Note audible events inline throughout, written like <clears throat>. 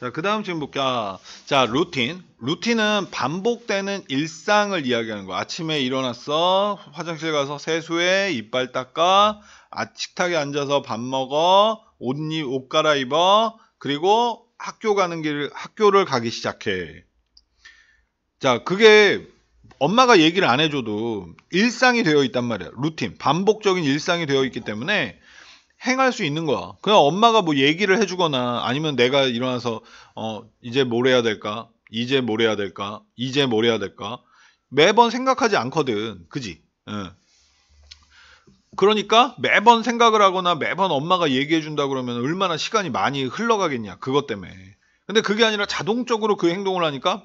자, 그 다음 지금 볼까 아, 자, 루틴. 루틴은 반복되는 일상을 이야기하는 거야. 아침에 일어났어. 화장실 가서 세수해. 이빨 닦아. 아, 식탁에 앉아서 밥 먹어. 옷, 입, 옷 갈아입어. 그리고 학교 가는 길, 학교를 가기 시작해. 자, 그게 엄마가 얘기를 안 해줘도 일상이 되어 있단 말이야. 루틴. 반복적인 일상이 되어 있기 때문에 행할 수 있는 거야. 그냥 엄마가 뭐 얘기를 해주거나 아니면 내가 일어나서 어 이제 뭘 해야 될까? 이제 뭘 해야 될까? 이제 뭘 해야 될까? 매번 생각하지 않거든. 그지? 예. 그러니까 매번 생각을 하거나 매번 엄마가 얘기해 준다 그러면 얼마나 시간이 많이 흘러가겠냐. 그것 때문에. 근데 그게 아니라 자동적으로 그 행동을 하니까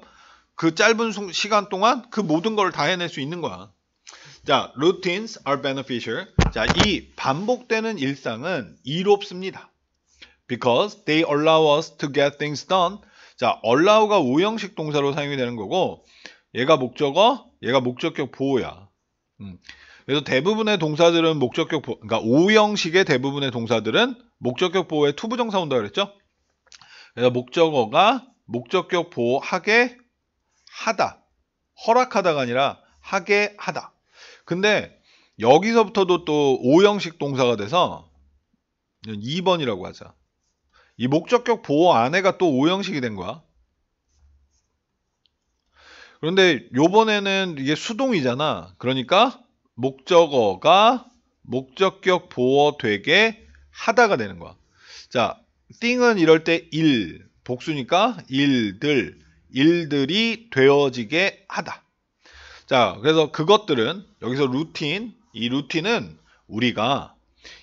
그 짧은 시간 동안 그 모든 걸 다 해낼 수 있는 거야. 자, routines are beneficial. 자, 이 반복되는 일상은 이롭습니다. Because they allow us to get things done. 자, allow가 오형식 동사로 사용이 되는 거고 얘가 목적어, 얘가 목적격 보호야. 음. 그래서 대부분의 동사들은 목적격 보호, 그러니까 오형식의 대부분의 동사들은 목적격 보호에 투부정사 온다 그랬죠? 그래서 목적어가 목적격 보호하게 하다, 허락하다가 아니라 하게 하다. 근데 여기서부터도 또 O형식 동사가 돼서 2번이라고 하자. 이 목적격 보호 안에가 또 O형식이 된 거야. 그런데 요번에는 이게 수동이잖아. 그러니까 목적어가 목적격 보호 되게 하다가 되는 거야. 자, 띵은 이럴 때 일, 복수니까 일들, 일들이 되어지게 하다. 자, 그래서 그것들은 여기서 루틴, 이 루틴은 우리가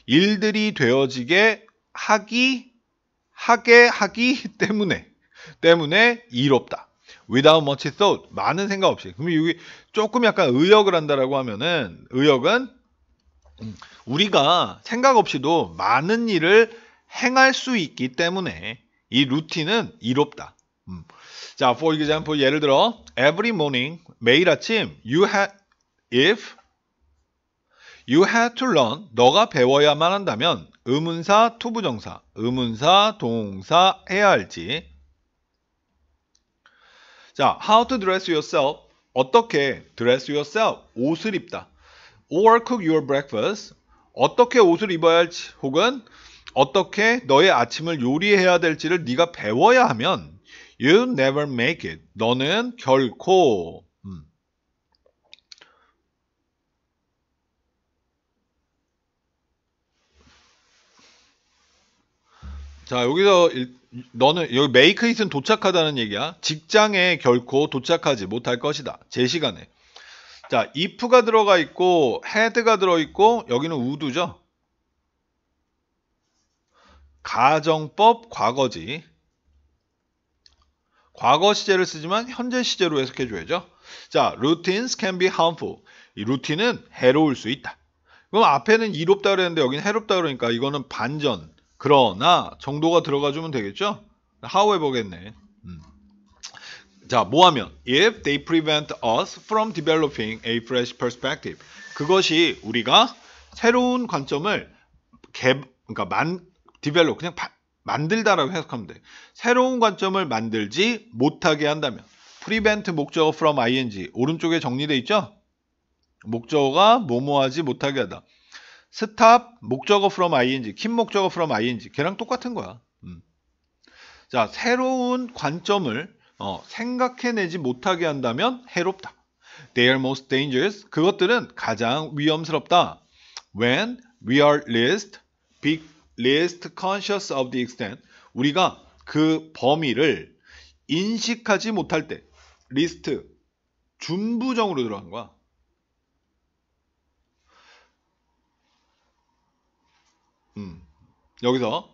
일들이 되어지게 하기, 하게 하기 <laughs> 때문에, 때문에 이롭다. without much thought, 많은 생각 없이. 그럼 여기 조금 약간 의역을 한다라고 하면은, 의역은 우리가 생각 없이도 많은 일을 행할 수 있기 때문에 이 루틴은 이롭다. 음. 자, for example, 예를 들어, every morning 매일 아침 you had if you had to learn 너가 배워야만 한다면 의문사 투부정사 의문사 동사 해야 할지 자 how to dress yourself 어떻게 dress yourself 옷을 입다 or cook your breakfast 어떻게 옷을 입어야 할지 혹은 어떻게 너의 아침을 요리해야 될지를 네가 배워야 하면 you never make it 너는 결코 자 여기서 일, 너는 여기 메이크 이은 도착하다는 얘기야. 직장에 결코 도착하지 못할 것이다. 제 시간에. 자 if가 들어가 있고 head가 들어 있고 여기는 우두죠. 가정법 과거지. 과거 시제를 쓰지만 현재 시제로 해석해 줘야죠. 자, routines can be harmful. 이 루틴은 해로울 수 있다. 그럼 앞에는 이롭다 그랬는데 여기는 해롭다 그러니까 이거는 반전, 그러나 정도가 들어가주면 되겠죠? h o w e 보겠네 음. 자, 뭐하면 if they prevent us from developing a fresh perspective. 그것이 우리가 새로운 관점을 개, 그러니까 만 develop 그냥 바, 만들다라고 해석하면 돼. 새로운 관점을 만들지 못하게 한다면 prevent 목적어 from ing 오른쪽에 정리돼 있죠? 목적어가 뭐뭐하지 못하게 하다. 스탑 목적어 from ing 킨 목적어 from ing 걔랑 똑같은 거야 음. 자 새로운 관점을 어, 생각해내지 못하게 한다면 해롭다 They are most dangerous 그것들은 가장 위험스럽다 When we are least big least conscious of the extent 우리가 그 범위를 인식하지 못할 때 리스트 준부정으로 들어간 거야 음. 여기서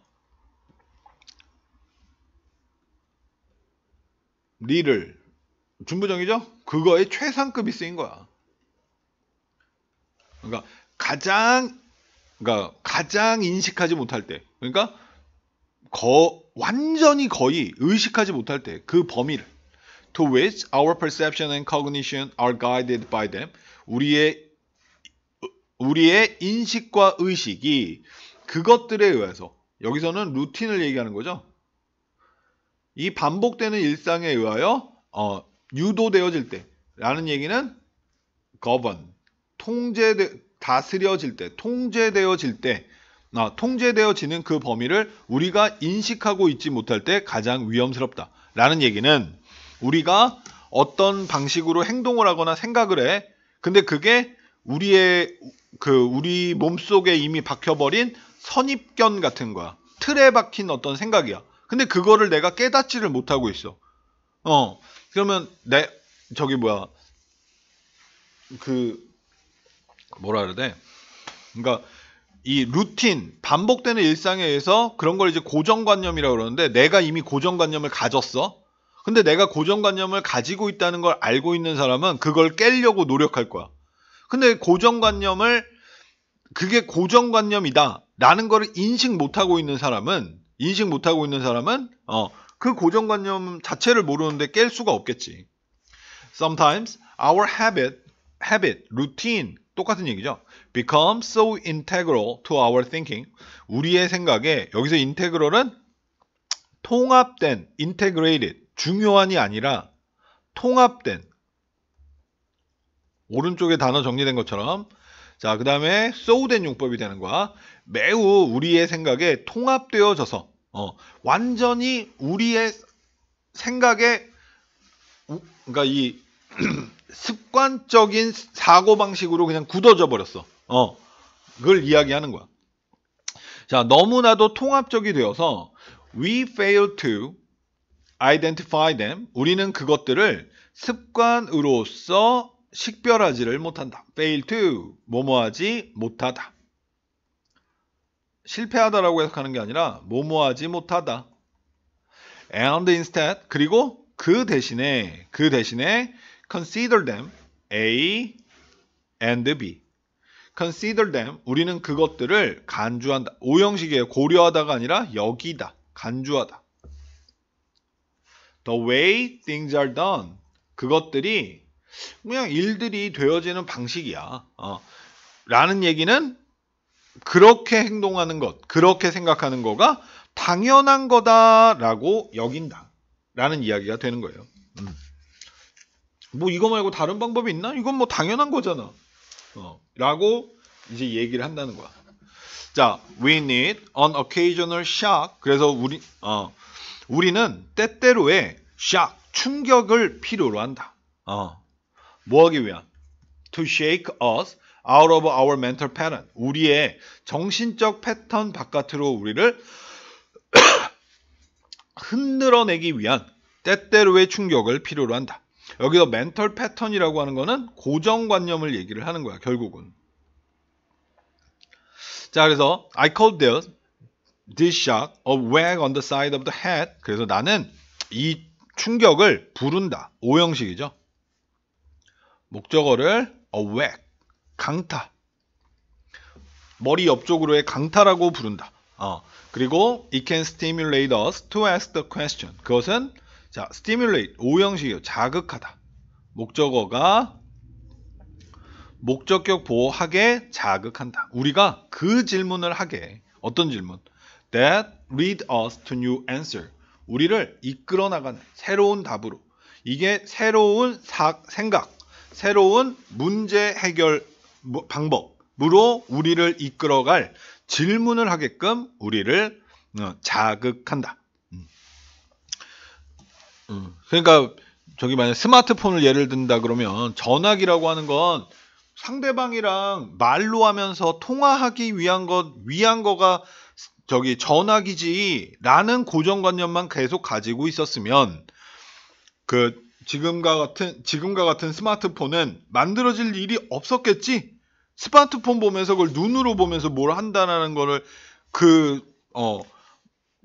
리를 준부정이죠? 그거의 최상급이 쓰인 거야. 그러니까 가장 그러니까 가장 인식하지 못할 때. 그러니까 거, 완전히 거의 의식하지 못할 때 그 범위를 to which our perception and cognition are guided by them 우리의 우리의 인식과 의식이 그것들에 의해서 여기서는 루틴을 얘기하는 거죠. 이 반복되는 일상에 의하여 어, 유도되어질 때라는 얘기는 govern 통제 다스려질 때 통제되어질 때 아, 통제되어지는 그 범위를 우리가 인식하고 있지 못할 때 가장 위험스럽다라는 얘기는 우리가 어떤 방식으로 행동을 하거나 생각을 해 근데 그게 우리의 그 우리 몸속에 이미 박혀버린 선입견 같은 거야. 틀에 박힌 어떤 생각이야. 근데 그거를 내가 깨닫지를 못하고 있어. 어. 그러면 내 저기 뭐야 그 뭐라 그래야 돼? 그러니까 이 루틴 반복되는 일상에 의해서 그런 걸 이제 고정관념이라고 그러는데 내가 이미 고정관념을 가졌어. 근데 내가 고정관념을 가지고 있다는 걸 알고 있는 사람은 그걸 깨려고 노력할 거야. 근데 고정관념을 그게 고정관념이다. 라는 거를 인식 못하고 있는 사람은 인식 못하고 있는 사람은 어, 그 고정관념 자체를 모르는데 깰 수가 없겠지. Sometimes our habit, habit, routine 똑같은 얘기죠. Become so integral to our thinking. 우리의 생각에 여기서 integral은 통합된, integrated, 중요한이 아니라 통합된 오른쪽에 단어 정리된 것처럼 자, 그 다음에 소우된 용법이 되는 거야. 매우 우리의 생각에 통합되어져서 어, 완전히 우리의 생각에 그러니까 이 <clears throat> 습관적인 사고 방식으로 그냥 굳어져 버렸어. 어, 그걸 이야기하는 거야. 자, 너무나도 통합적이 되어서 we fail to identify them. 우리는 그것들을 습관으로서 식별하지를 못한다. fail to 뭐뭐하지 못하다. 실패하다라고 해석하는 게 아니라 뭐뭐하지 못하다. and instead 그리고 그 대신에 그 대신에 consider them A and B consider them 우리는 그것들을 간주한다. 오형식의 고려하다가 아니라 여기다. 간주하다. The way things are done 그것들이 그냥 일들이 되어지는 방식이야. 어. 라는 얘기는 그렇게 행동하는 것, 그렇게 생각하는 거가 당연한 거다라고 여긴다. 라는 이야기가 되는 거예요. 음. 뭐 이거 말고 다른 방법이 있나? 이건 뭐 당연한 거잖아. 어. 라고 이제 얘기를 한다는 거야. 자, we need an occasional shock. 그래서 우리 어, 우리는 때때로의 shock, 충격을 필요로 한다. 어. 뭐하기 위한? To shake us out of our mental pattern. 우리의 정신적 패턴 바깥으로 우리를 <clears throat> 흔들어내기 위한 때때로의 충격을 필요로 한다. 여기서 멘털 패턴이라고 하는 거는 고정관념을 얘기를 하는 거야, 결국은. 자, 그래서 I called this, this shock a wag on the side of the head. 그래서 나는 이 충격을 부른다. 오형식이죠. 목적어를 awake, 강타. 머리 옆쪽으로의 강타라고 부른다. 어, 그리고 it can stimulate us to ask the question. 그것은 자, stimulate 오형식이요. 자극하다. 목적어가 목적격 보호하게 자극한다. 우리가 그 질문을 하게 어떤 질문? That lead us to new answer. 우리를 이끌어 나가는 새로운 답으로 이게 새로운 사, 생각, 새로운 문제 해결 방법으로 우리를 이끌어갈 질문을 하게끔 우리를 어, 자극한다. 음. 음. 그러니까 저기 만약 스마트폰을 예를 든다 그러면 전화기라고 하는 건 상대방이랑 말로 하면서 통화하기 위한 것 위한 거가 저기 전화기지라는 고정관념만 계속 가지고 있었으면 그 지금과 같은, 지금과 같은 스마트폰은 만들어질 일이 없었겠지? 스마트폰 보면서 그걸 눈으로 보면서 뭘 한다는 거를 그, 어,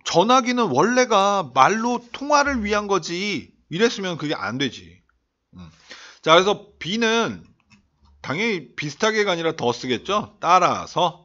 전화기는 원래가 말로 통화를 위한 거지. 이랬으면 그게 안 되지. 음. 자, 그래서 B는 당연히 비슷하게가 아니라 더 쓰겠죠? 따라서